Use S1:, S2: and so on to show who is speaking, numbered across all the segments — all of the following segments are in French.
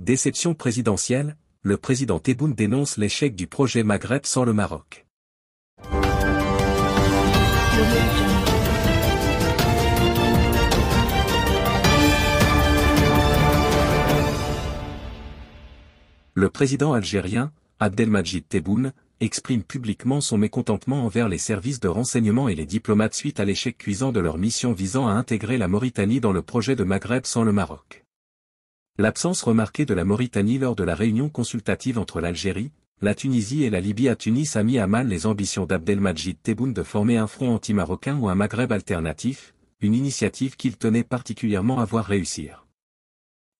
S1: Déception présidentielle, le président Tebboune dénonce l'échec du projet Maghreb sans le Maroc. Le président algérien, Abdelmajid Tebboune, exprime publiquement son mécontentement envers les services de renseignement et les diplomates suite à l'échec cuisant de leur mission visant à intégrer la Mauritanie dans le projet de Maghreb sans le Maroc. L'absence remarquée de la Mauritanie lors de la réunion consultative entre l'Algérie, la Tunisie et la Libye à Tunis a mis à mal les ambitions d'Abdelmajid Tebboune de former un front anti-marocain ou un Maghreb alternatif, une initiative qu'il tenait particulièrement à voir réussir.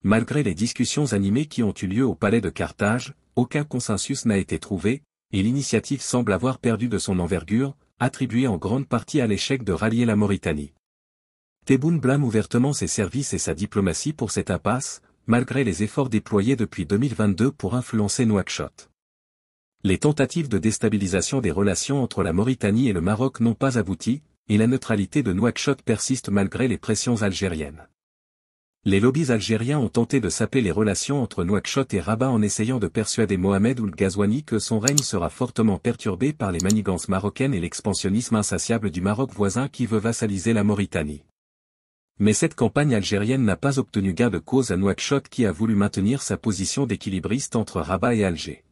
S1: Malgré les discussions animées qui ont eu lieu au palais de Carthage, aucun consensus n'a été trouvé, et l'initiative semble avoir perdu de son envergure, attribuée en grande partie à l'échec de rallier la Mauritanie. Tebboune blâme ouvertement ses services et sa diplomatie pour cette impasse, malgré les efforts déployés depuis 2022 pour influencer Nouakchott. Les tentatives de déstabilisation des relations entre la Mauritanie et le Maroc n'ont pas abouti, et la neutralité de Nouakchott persiste malgré les pressions algériennes. Les lobbies algériens ont tenté de saper les relations entre Nouakchott et Rabat en essayant de persuader Mohamed Oul Ghazouani que son règne sera fortement perturbé par les manigances marocaines et l'expansionnisme insatiable du Maroc voisin qui veut vassaliser la Mauritanie mais cette campagne algérienne n'a pas obtenu gain de cause à Nouakchott qui a voulu maintenir sa position d'équilibriste entre Rabat et Alger.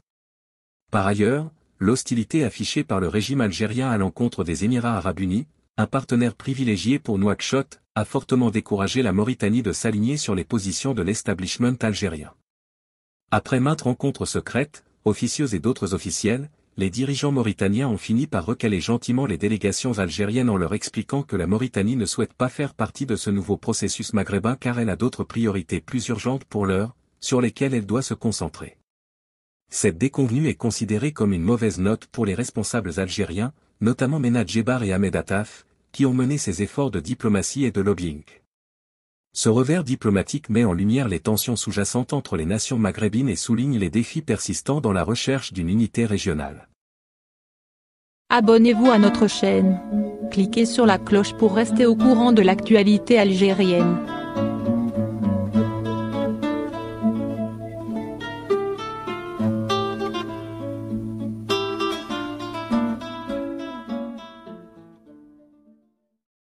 S1: Par ailleurs, l'hostilité affichée par le régime algérien à l'encontre des Émirats arabes unis, un partenaire privilégié pour Nouakchott, a fortement découragé la Mauritanie de s'aligner sur les positions de l'establishment algérien. Après maintes rencontres secrètes, officieuses et d'autres officielles, les dirigeants mauritaniens ont fini par recaler gentiment les délégations algériennes en leur expliquant que la Mauritanie ne souhaite pas faire partie de ce nouveau processus maghrébin car elle a d'autres priorités plus urgentes pour l'heure, sur lesquelles elle doit se concentrer. Cette déconvenue est considérée comme une mauvaise note pour les responsables algériens, notamment Mena Djebar et Ahmed Ataf, qui ont mené ces efforts de diplomatie et de lobbying. Ce revers diplomatique met en lumière les tensions sous-jacentes entre les nations maghrébines et souligne les défis persistants dans la recherche d'une unité régionale. Abonnez-vous à notre chaîne. Cliquez sur la cloche pour rester au courant de l'actualité algérienne.